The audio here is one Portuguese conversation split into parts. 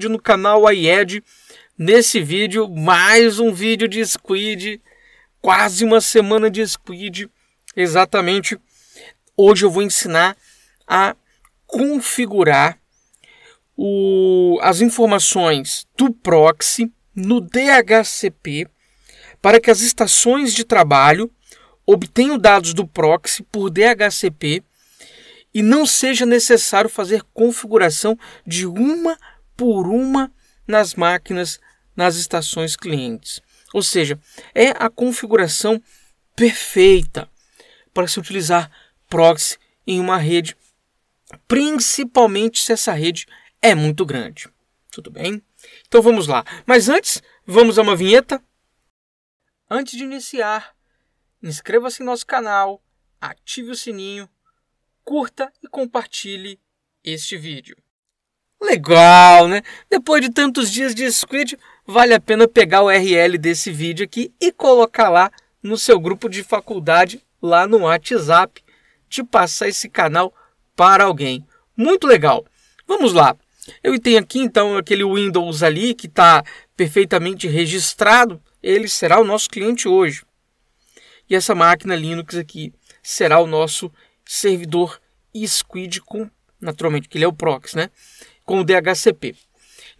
vídeo no canal AIED. Nesse vídeo, mais um vídeo de Squid, quase uma semana de Squid, exatamente. Hoje eu vou ensinar a configurar o, as informações do proxy no DHCP para que as estações de trabalho obtenham dados do proxy por DHCP e não seja necessário fazer configuração de uma por uma nas máquinas nas estações clientes. Ou seja, é a configuração perfeita para se utilizar proxy em uma rede, principalmente se essa rede é muito grande. Tudo bem? Então vamos lá. Mas antes, vamos a uma vinheta? Antes de iniciar, inscreva-se em nosso canal, ative o sininho, curta e compartilhe este vídeo. Legal, né? Depois de tantos dias de Squid, vale a pena pegar o URL desse vídeo aqui e colocar lá no seu grupo de faculdade, lá no WhatsApp, te passar esse canal para alguém. Muito legal. Vamos lá. Eu tenho aqui então aquele Windows ali que está perfeitamente registrado. Ele será o nosso cliente hoje. E essa máquina Linux aqui será o nosso servidor Squid com, naturalmente, que ele é o proxy, né? com o DHCP.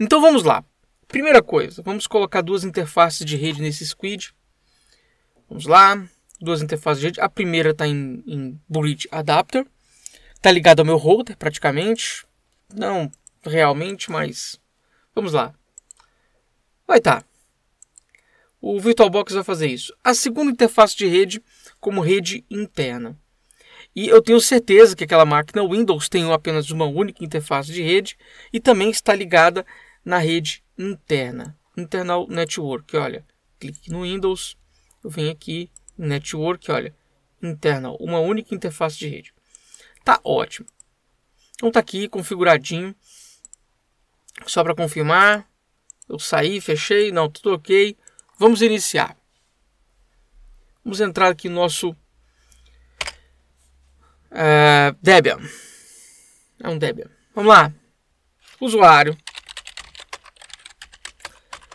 Então vamos lá. Primeira coisa, vamos colocar duas interfaces de rede nesse squid. Vamos lá, duas interfaces de rede. A primeira está em, em Bridge Adapter, está ligada ao meu router, praticamente. Não realmente, mas vamos lá. Vai estar. Tá. O VirtualBox vai fazer isso. A segunda interface de rede como rede interna. E eu tenho certeza que aquela máquina Windows tem apenas uma única interface de rede e também está ligada na rede interna, internal network. Olha, clique no Windows, eu venho aqui network, olha, internal, uma única interface de rede. Tá ótimo. Então tá aqui configuradinho. Só para confirmar, eu saí, fechei, não, tudo ok. Vamos iniciar. Vamos entrar aqui no nosso é, Debian. É um Debian. Vamos lá. Usuário.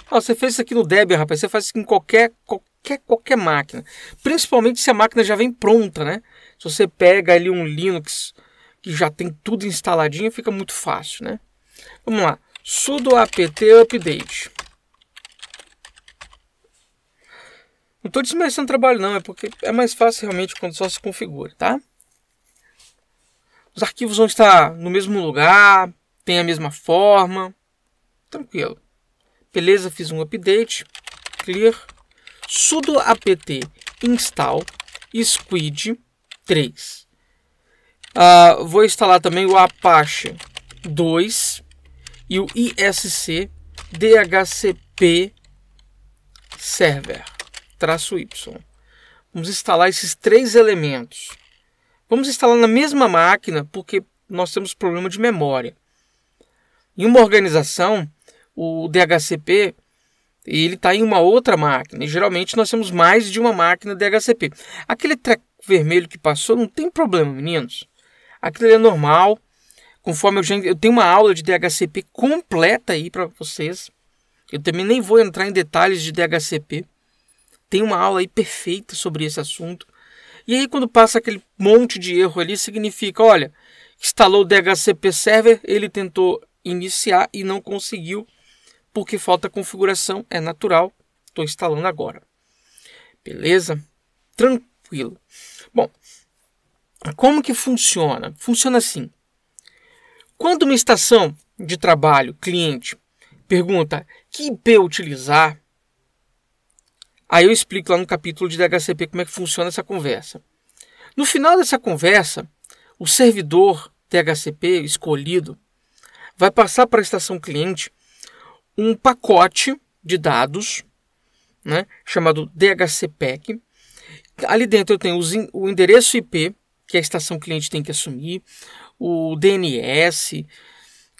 Oh, você fez isso aqui no Debian, rapaz. Você faz isso em qualquer, qualquer, qualquer máquina. Principalmente se a máquina já vem pronta, né? Se você pega ali um Linux que já tem tudo instaladinho, fica muito fácil, né? Vamos lá. sudo apt update. Não estou desmerecendo o trabalho, não. É porque é mais fácil realmente quando só se configura, tá? Os arquivos vão estar no mesmo lugar, tem a mesma forma. Tranquilo. Beleza, fiz um update. Clear. sudo apt install squid 3. Uh, ah, vou instalar também o Apache 2 e o ISC DHCP server traço Y. Vamos instalar esses três elementos. Vamos instalar na mesma máquina porque nós temos problema de memória. Em uma organização, o DHCP ele está em uma outra máquina. E geralmente nós temos mais de uma máquina DHCP. Aquele treco vermelho que passou não tem problema, meninos. Aquilo é normal. Conforme eu, já, eu tenho uma aula de DHCP completa aí para vocês. Eu também nem vou entrar em detalhes de DHCP. Tem uma aula aí perfeita sobre esse assunto. E aí, quando passa aquele monte de erro ali, significa: olha, instalou o DHCP server, ele tentou iniciar e não conseguiu, porque falta configuração, é natural. Estou instalando agora. Beleza? Tranquilo. Bom, como que funciona? Funciona assim. Quando uma estação de trabalho, cliente, pergunta que IP utilizar, Aí eu explico lá no capítulo de DHCP como é que funciona essa conversa. No final dessa conversa, o servidor DHCP escolhido vai passar para a estação cliente um pacote de dados né, chamado DHCPEC. Ali dentro eu tenho o endereço IP que a estação cliente tem que assumir, o DNS,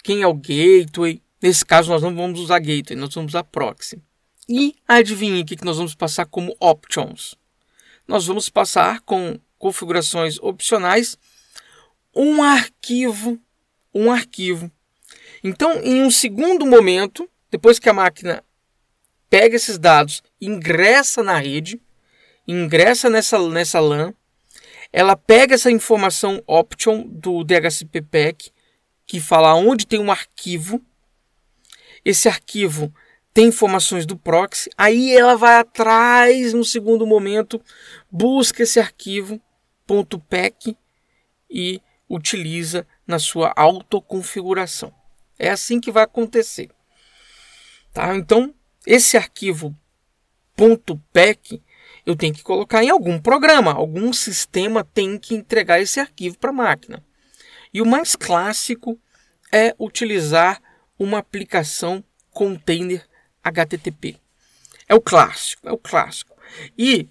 quem é o gateway. Nesse caso, nós não vamos usar gateway, nós vamos usar proxy. E adivinhe o que nós vamos passar como options. Nós vamos passar com configurações opcionais um arquivo, um arquivo. Então, em um segundo momento, depois que a máquina pega esses dados, ingressa na rede, ingressa nessa, nessa LAN, ela pega essa informação option do DHCP pack, que fala onde tem um arquivo. Esse arquivo tem informações do proxy, aí ela vai atrás no segundo momento, busca esse arquivo .pack e utiliza na sua autoconfiguração. É assim que vai acontecer. Tá? Então, esse arquivo .pack eu tenho que colocar em algum programa, algum sistema tem que entregar esse arquivo para a máquina. E o mais clássico é utilizar uma aplicação container HTTP. É o clássico, é o clássico. E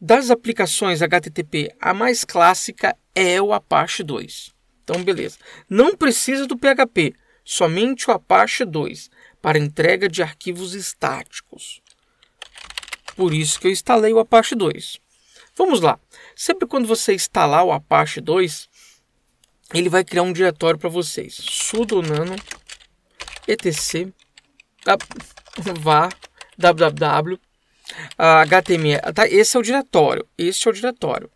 das aplicações HTTP, a mais clássica é o Apache 2. Então, beleza. Não precisa do PHP, somente o Apache 2 para entrega de arquivos estáticos. Por isso que eu instalei o Apache 2. Vamos lá. Sempre quando você instalar o Apache 2, ele vai criar um diretório para vocês. sudo nano etc. Ah, vá www html. Ah, tá? Esse é o diretório. esse é o diretório.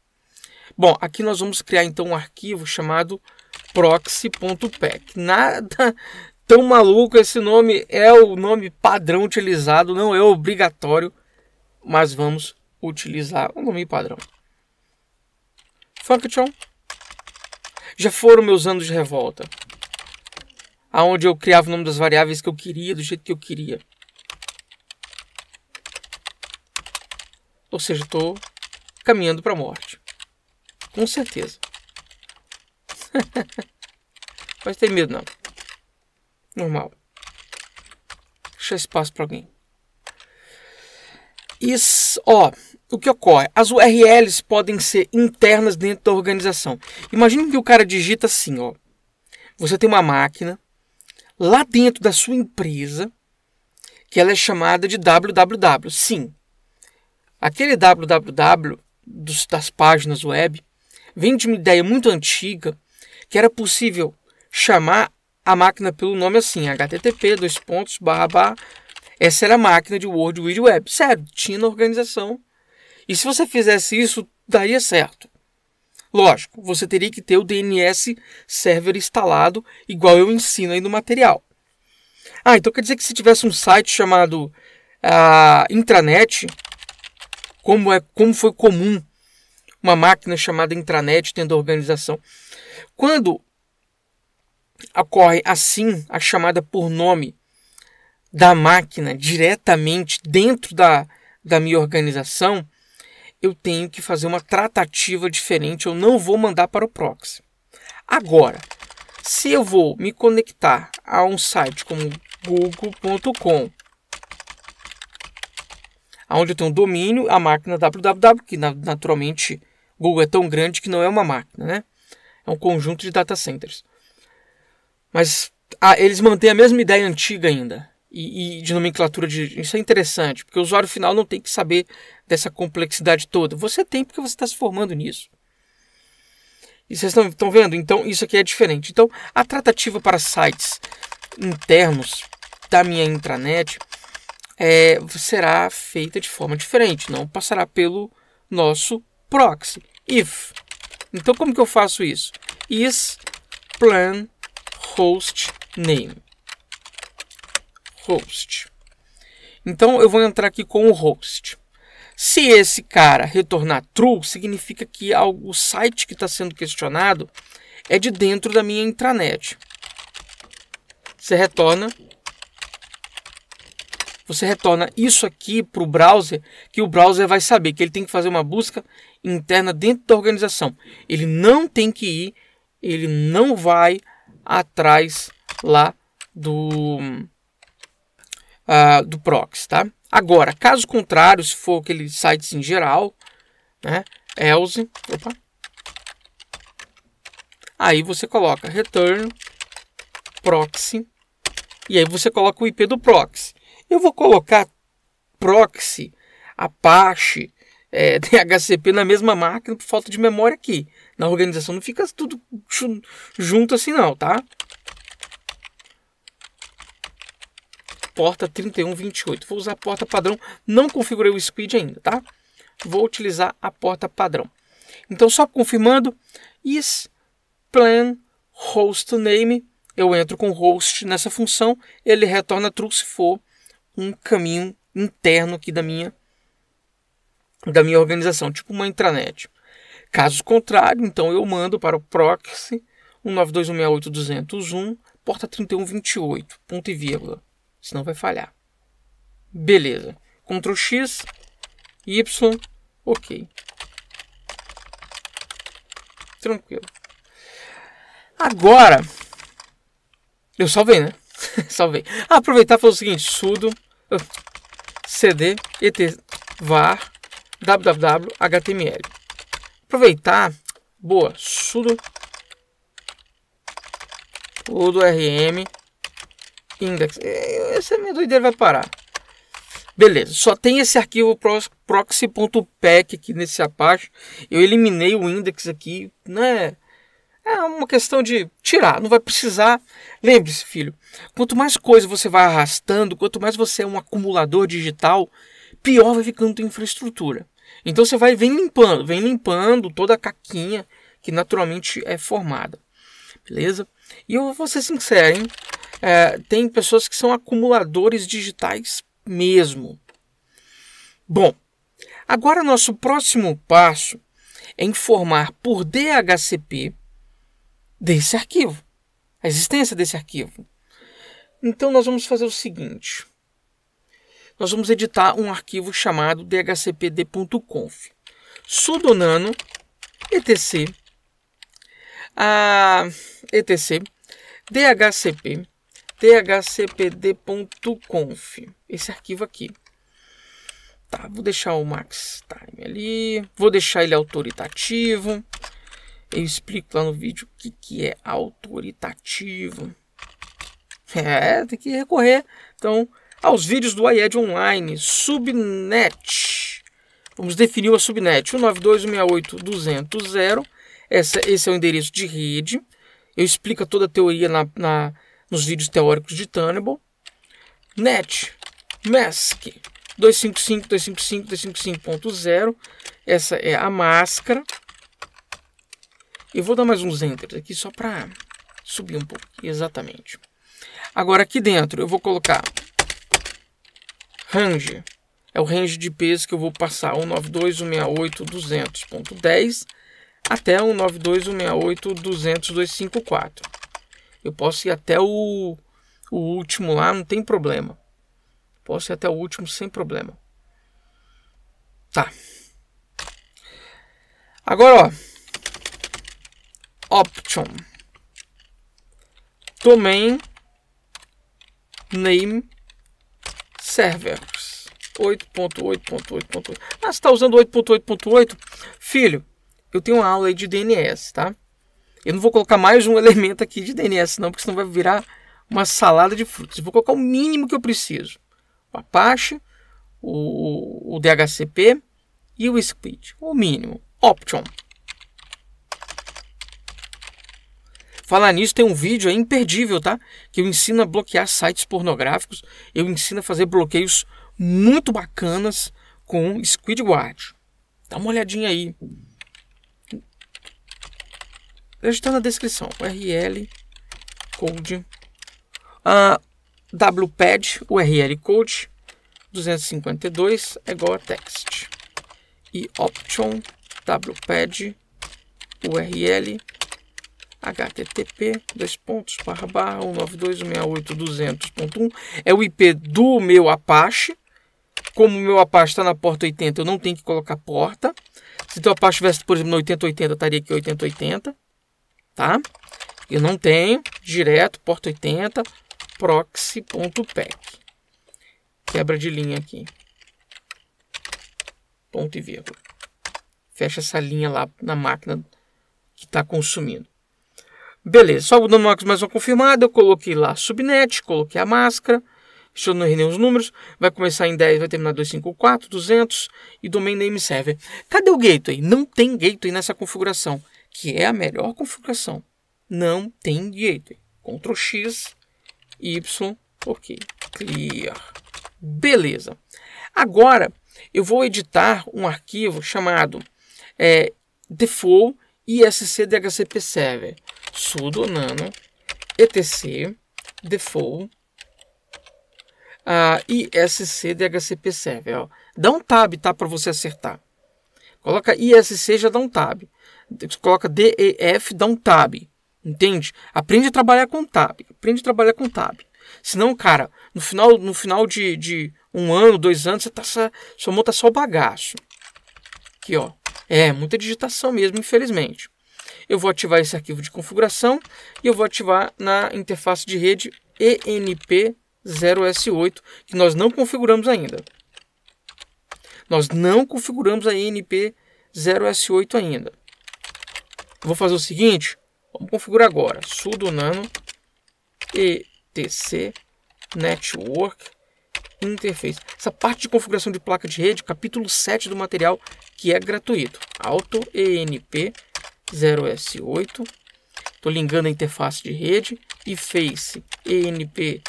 Bom, aqui nós vamos criar então um arquivo chamado proxy.pack. Nada tão maluco esse nome é o nome padrão utilizado, não é obrigatório, mas vamos utilizar o nome padrão. Function. Já foram meus anos de revolta, aonde eu criava o nome das variáveis que eu queria, do jeito que eu queria. Ou seja, estou caminhando para a morte. Com certeza. Mas tem medo não. Normal. Deixar espaço para alguém. Isso, ó, o que ocorre? As URLs podem ser internas dentro da organização. Imagina que o cara digita assim, ó. Você tem uma máquina lá dentro da sua empresa que ela é chamada de www. Sim, Aquele www dos, das páginas web vem de uma ideia muito antiga que era possível chamar a máquina pelo nome assim, http dois pontos barra, barra essa era a máquina de World Wide Web. Sério, tinha na organização. E se você fizesse isso, daria certo. Lógico, você teria que ter o DNS server instalado, igual eu ensino aí no material. Ah, então quer dizer que se tivesse um site chamado ah, intranet, como, é, como foi comum uma máquina chamada intranet tendo organização. Quando ocorre assim a chamada por nome da máquina diretamente dentro da, da minha organização, eu tenho que fazer uma tratativa diferente, eu não vou mandar para o proxy. Agora, se eu vou me conectar a um site como google.com onde eu tenho o domínio, a máquina www, que naturalmente Google é tão grande que não é uma máquina, né? É um conjunto de data centers. Mas ah, eles mantêm a mesma ideia antiga ainda. E, e, de nomenclatura de. Isso é interessante, porque o usuário final não tem que saber dessa complexidade toda. Você tem, porque você está se formando nisso. E vocês estão vendo? Então, isso aqui é diferente. Então, a tratativa para sites internos da minha intranet é, será feita de forma diferente, não passará pelo nosso proxy, if. Então, como que eu faço isso? Is plan host name. Host. Então, eu vou entrar aqui com o host. Se esse cara retornar true, significa que o site que está sendo questionado é de dentro da minha intranet. Você retorna você retorna isso aqui para o browser, que o browser vai saber que ele tem que fazer uma busca interna dentro da organização. Ele não tem que ir, ele não vai atrás lá do, uh, do proxy, tá? Agora, caso contrário, se for aquele sites em geral, né, else, opa, aí você coloca return proxy e aí você coloca o IP do proxy. Eu vou colocar proxy, Apache, é, DHCP na mesma máquina por falta de memória aqui. Na organização não fica tudo junto assim não, tá? Porta 3128. Vou usar a porta padrão. Não configurei o Squid ainda, tá? Vou utilizar a porta padrão. Então, só confirmando, is plan host name. Eu entro com host nessa função. Ele retorna true se for um caminho interno aqui da minha da minha organização, tipo uma intranet. Caso contrário, então eu mando para o proxy 192.168.201, porta 3128, ponto e vírgula. Senão vai falhar. Beleza. Ctrl X, Y, OK. Tranquilo. Agora, eu salvei, né? Salvei. Ah, aproveitar e o seguinte: sudo ah, cd et www html. Aproveitar, boa, sudo sudo rm index. É, essa minha doideira vai parar. Beleza, só tem esse arquivo proxy.pack aqui nesse Apache. Eu eliminei o index aqui, né? É uma questão de tirar, não vai precisar. Lembre-se, filho, quanto mais coisa você vai arrastando, quanto mais você é um acumulador digital, pior vai ficando a tua infraestrutura. Então você vai vem limpando, vem limpando toda a caquinha que naturalmente é formada. Beleza? E eu vou ser sincero, hein? É, tem pessoas que são acumuladores digitais mesmo. Bom, agora nosso próximo passo é informar por DHCP desse arquivo, a existência desse arquivo. Então nós vamos fazer o seguinte: nós vamos editar um arquivo chamado dhcpd.conf, sudonano etc a etc dhcp dhcpd.conf, esse arquivo aqui. Tá, vou deixar o max time ali, vou deixar ele autoritativo. Eu explico lá no vídeo o que, que é autoritativo. É, tem que recorrer então aos vídeos do IED Online, subnet. Vamos definir a subnet, 192.168.200. esse é o endereço de rede. Eu explico toda a teoria na, na nos vídeos teóricos de Tunnable. Net, mask, 255.255.255.0, Essa é a máscara. Eu vou dar mais uns enters aqui só para subir um pouco. Exatamente. Agora aqui dentro eu vou colocar range. É o range de peso que eu vou passar 192.168.200.10 até 192.168.200.254. Eu posso ir até o, o último lá, não tem problema. Posso ir até o último sem problema. Tá. Agora, ó, option domain name servers 8.8.8.8. Ah, você está usando 8.8.8? Filho, eu tenho uma aula aí de DNS, tá? Eu não vou colocar mais um elemento aqui de DNS, não, porque senão vai virar uma salada de frutas. Eu vou colocar o mínimo que eu preciso: o Apache, o, o DHCP e o Squid. O mínimo. Option. Falar nisso, tem um vídeo aí é imperdível, tá? Que eu ensino a bloquear sites pornográficos, eu ensino a fazer bloqueios muito bacanas com Squidward. Dá uma olhadinha aí. Ele está na descrição. URL, code, uh, ah, WPAD, URL code, 252 é igual a text. E option, WPAD, URL http dois pontos barra barra 192.168.200.1 é o IP do meu Apache. Como o meu Apache está na porta 80, eu não tenho que colocar porta. Se o Apache tivesse por exemplo, no 8080, estaria aqui 8080, tá? Eu não tenho, direto, porta 80, proxy.pack. Quebra de linha aqui. Ponto e vírgula. Fecha essa linha lá na máquina que está consumindo. Beleza, só o uma mais uma confirmada, eu coloquei lá subnet, coloquei a máscara, deixa eu não errei os números, vai começar em 10, vai terminar 254, 200 e domain name server. Cadê o gateway? Não tem gateway nessa configuração, que é a melhor configuração. Não tem gateway. Ctrl X, Y, ok, clear. Beleza. Agora, eu vou editar um arquivo chamado é, default isc dhcp server sudo nano etc default uh, ah, ISC DHCP server. Ó. Dá um tab tá, para você acertar. Coloca ISC já dá um tab. Coloca DEF dá um tab. Entende? Aprende a trabalhar com tab. Aprende a trabalhar com tab. Senão, cara, no final, no final de, de um ano, dois anos, você tá só, sua mão tá só o bagaço. Aqui, ó. É, muita digitação mesmo, infelizmente eu vou ativar esse arquivo de configuração e eu vou ativar na interface de rede ENP0S8, que nós não configuramos ainda. Nós não configuramos a ENP0S8 ainda. Eu vou fazer o seguinte, vamos configurar agora, sudo nano etc network interface. Essa parte de configuração de placa de rede, capítulo 7 do material, que é gratuito. Auto ENP 0S8. Estou ligando a interface de rede e face ENP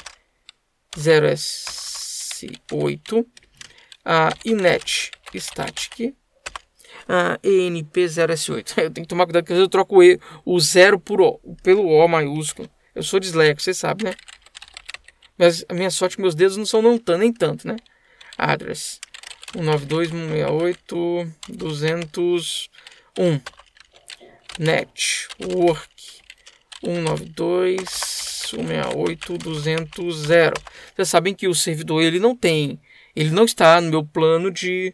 0S8. A inet static a ENP0S8. Eu tenho que tomar cuidado que eu troco o, zero por o, pelo O maiúsculo. Eu sou disléxico, você sabe, né? Mas a minha sorte, é meus dedos não são não tanto, nem tanto, né? Address 192.168.201 network 192.168.200. Vocês sabem que o servidor ele não tem, ele não está no meu plano de,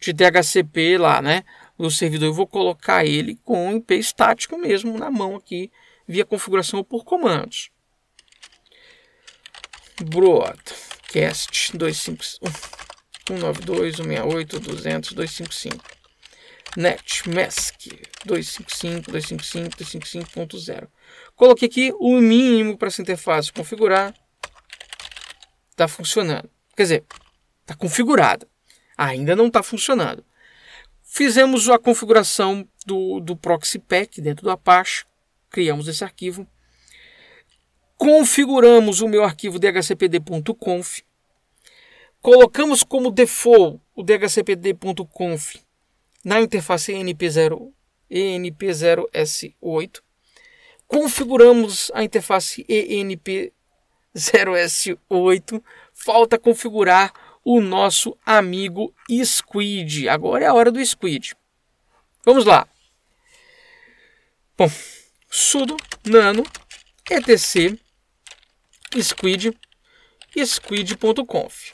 de DHCP lá, né? O servidor eu vou colocar ele com IP estático mesmo na mão aqui via configuração ou por comandos. Broadcast 251 192.168.200.255 netmask 255, 255, 255.0. Coloquei aqui o mínimo para essa interface configurar. Está funcionando. Quer dizer, está configurada. Ainda não está funcionando. Fizemos a configuração do, do proxy pack dentro do Apache. Criamos esse arquivo. Configuramos o meu arquivo dhcpd.conf. Colocamos como default o dhcpd.conf na interface ENP0, ENP0S8, configuramos a interface ENP0S8, falta configurar o nosso amigo Squid. Agora é a hora do Squid. Vamos lá. Bom, sudo nano etc squid squid.conf,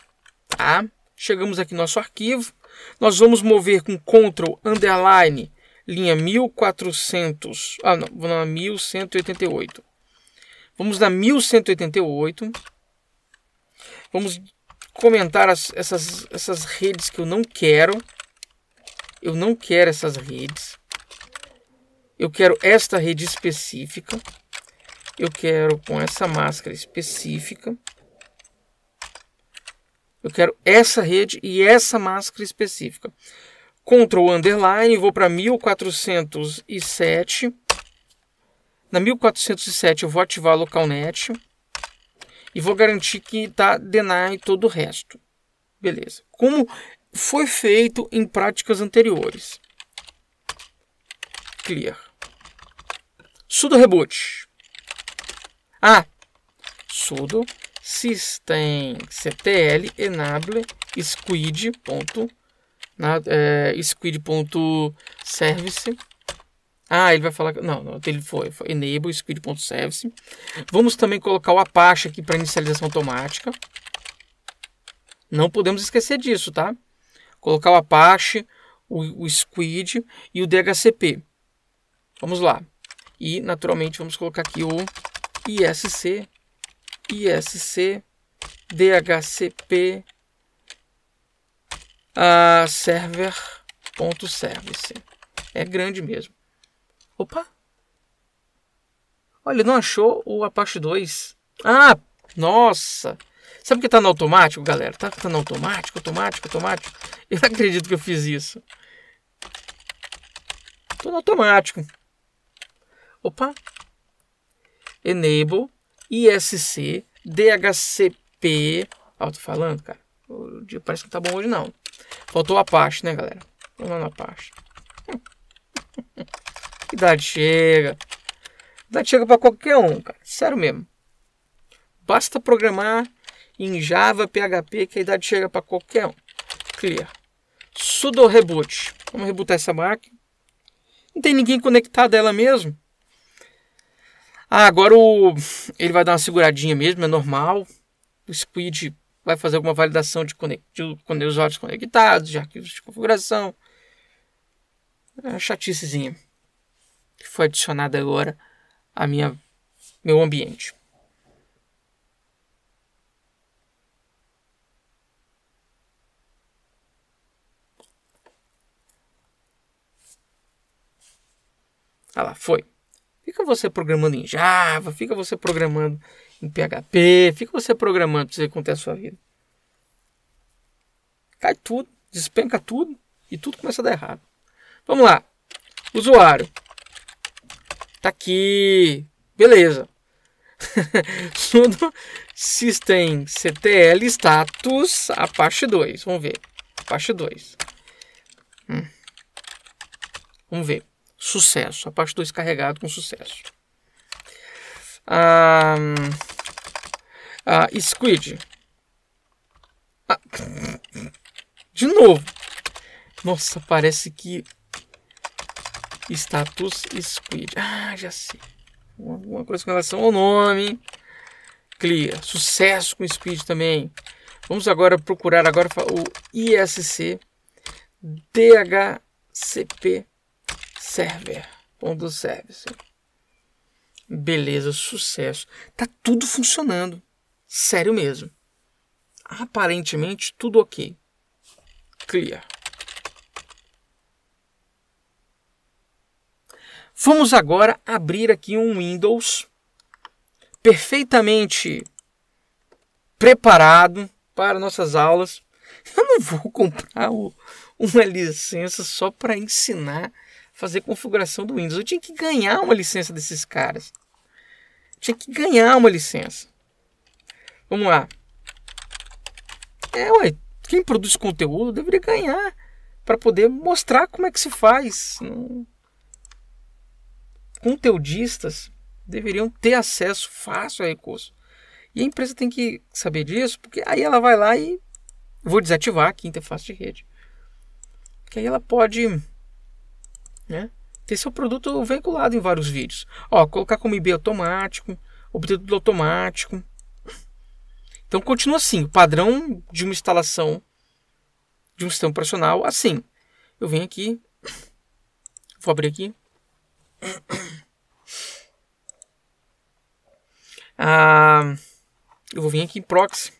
tá? Chegamos aqui no nosso arquivo, nós vamos mover com Ctrl, underline, linha 1400, ah não, na 1188. Vamos na 1188. Vamos comentar as, essas, essas redes que eu não quero. Eu não quero essas redes. Eu quero esta rede específica. Eu quero com essa máscara específica. Eu quero essa rede e essa máscara específica. Ctrl underline, vou para 1407. Na 1407 eu vou ativar localnet e vou garantir que está deny todo o resto. Beleza. Como foi feito em práticas anteriores. Clear. Sudo reboot. Ah, sudo systemctl enable squid. Ponto, na, é, squid ponto service. Ah, ele vai falar. Não, não ele foi, foi enable squid.service. Vamos também colocar o Apache aqui para inicialização automática. Não podemos esquecer disso, tá? Colocar o Apache, o, o Squid e o DHCP. Vamos lá. E, naturalmente, vamos colocar aqui o ISC ISC, DHCP, uh, server.service. É grande mesmo. Opa! Olha, não achou o Apache 2. Ah, nossa! Sabe que tá no automático, galera? Tá, tá no automático, automático, automático. Eu não acredito que eu fiz isso. Tô no automático. Opa! Enable ISC, DHCP. Alto-falando, cara. O dia parece que não tá bom hoje, não. Faltou a parte, né, galera? Vamos lá parte. Apache. Idade chega. Idade chega para qualquer um, cara. Sério mesmo. Basta programar em Java, PHP, que a idade chega para qualquer um. Clear. Sudo reboot. Vamos rebootar essa máquina. Não tem ninguém conectado a ela mesmo. Ah, agora o... ele vai dar uma seguradinha mesmo, é normal. O Squid vai fazer alguma validação de, conexão de... os usuários conectados, de arquivos de configuração. É uma chaticezinha que foi adicionada agora a minha meu ambiente. Ah lá, foi. Fica você programando em Java, fica você programando em PHP, fica você programando para você contar a sua vida. Cai tudo, despenca tudo e tudo começa a dar errado. Vamos lá. Usuário. Tá aqui. Beleza. sudo system ctl status apache 2. Vamos ver. Apache 2. Hum. Vamos ver sucesso. A parte 2 carregado com sucesso. Ah, ah, Squid. Ah, de novo. Nossa, parece que. Status Squid. Ah, já sei. Alguma coisa com relação ao nome. Clear. Sucesso com Squid também. Vamos agora procurar agora o ISC DHCP server. Ponto service. Beleza, sucesso. Tá tudo funcionando. Sério mesmo. Aparentemente tudo ok. Clear. Vamos agora abrir aqui um Windows perfeitamente preparado para nossas aulas. Eu não vou comprar uma licença só para ensinar fazer configuração do Windows. Eu tinha que ganhar uma licença desses caras. Eu tinha que ganhar uma licença. Vamos lá. É, ué, quem produz conteúdo deveria ganhar para poder mostrar como é que se faz. Conteudistas deveriam ter acesso fácil a recurso. E a empresa tem que saber disso, porque aí ela vai lá e vou desativar aqui a interface de rede. Que aí ela pode né? Ter seu produto veiculado em vários vídeos. Ó, colocar como IB automático, obter tudo automático. Então continua assim, o padrão de uma instalação de um sistema operacional assim. Eu venho aqui, vou abrir aqui. Ah, eu vou vir aqui em proxy.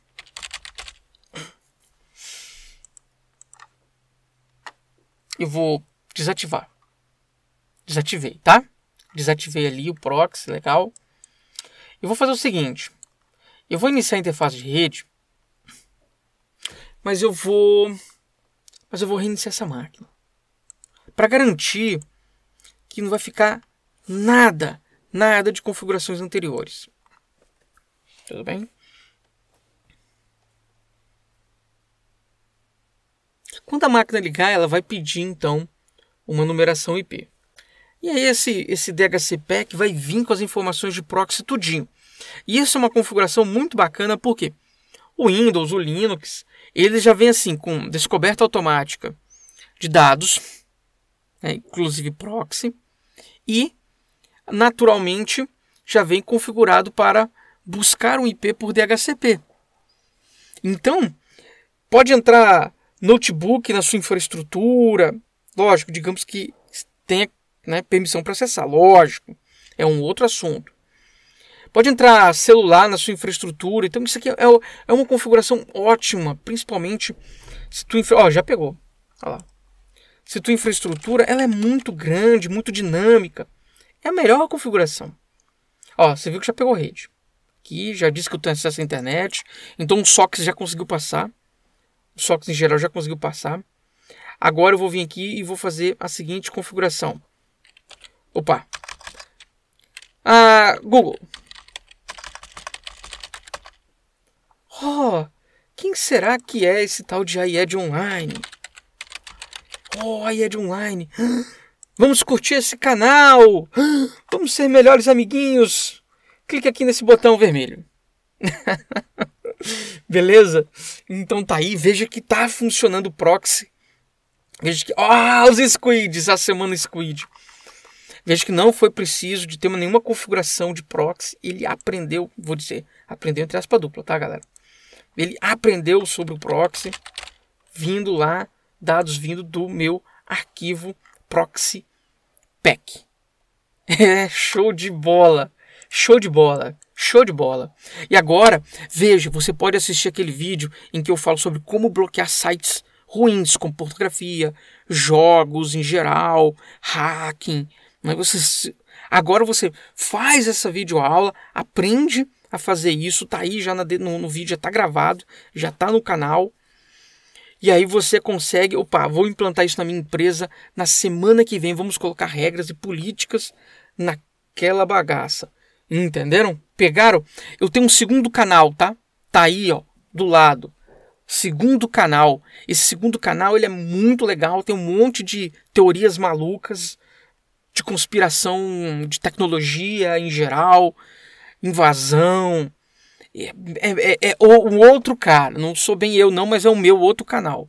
Eu vou desativar. Desativei, tá? Desativei ali o proxy, legal. Eu vou fazer o seguinte. Eu vou iniciar a interface de rede. Mas eu vou... Mas eu vou reiniciar essa máquina. Para garantir que não vai ficar nada, nada de configurações anteriores. Tudo bem? Quando a máquina ligar, ela vai pedir então uma numeração IP. E aí esse, esse DHCP vai vir com as informações de proxy tudinho. E isso é uma configuração muito bacana porque o Windows, o Linux, ele já vem assim com descoberta automática de dados, né, inclusive proxy, e naturalmente já vem configurado para buscar um IP por DHCP. Então, pode entrar notebook na sua infraestrutura, lógico, digamos que tenha né, permissão para acessar. Lógico, é um outro assunto. Pode entrar celular na sua infraestrutura. Então, isso aqui é, é uma configuração ótima, principalmente se tu. já pegou. Olha lá. Se tua infraestrutura ela é muito grande, muito dinâmica, é a melhor configuração. Ó, você viu que já pegou rede. Aqui já disse que eu tenho acesso à internet. Então o SOX já conseguiu passar. O SOX em geral já conseguiu passar. Agora eu vou vir aqui e vou fazer a seguinte configuração. Opa. Ah, Google. Oh, quem será que é esse tal de IED Online? Oh, IED Online. Vamos curtir esse canal. Vamos ser melhores amiguinhos. Clique aqui nesse botão vermelho. Beleza? Então tá aí, veja que tá funcionando o proxy. Veja que. Ah, oh, os squids, a semana squid. Veja que não foi preciso de ter nenhuma configuração de proxy. Ele aprendeu, vou dizer, aprendeu entre aspas dupla, tá, galera? Ele aprendeu sobre o proxy, vindo lá, dados vindo do meu arquivo proxy pack. É show de bola! Show de bola! Show de bola! E agora, veja, você pode assistir aquele vídeo em que eu falo sobre como bloquear sites ruins, como pornografia, jogos em geral, hacking, mas Você, agora você faz essa videoaula, aprende a fazer isso, tá aí já na, no, no vídeo, já tá gravado, já tá no canal. E aí você consegue, opa, vou implantar isso na minha empresa na semana que vem, vamos colocar regras e políticas naquela bagaça. Entenderam? Pegaram? Eu tenho um segundo canal, tá? Tá aí, ó, do lado. Segundo canal. Esse segundo canal, ele é muito legal, tem um monte de teorias malucas de conspiração de tecnologia em geral, invasão. É, é, é, é, o, um outro cara, não sou bem eu não, mas é o meu outro canal.